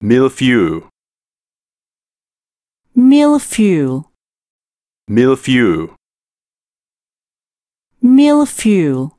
Milfew. Milfew. Milfew. Milfew.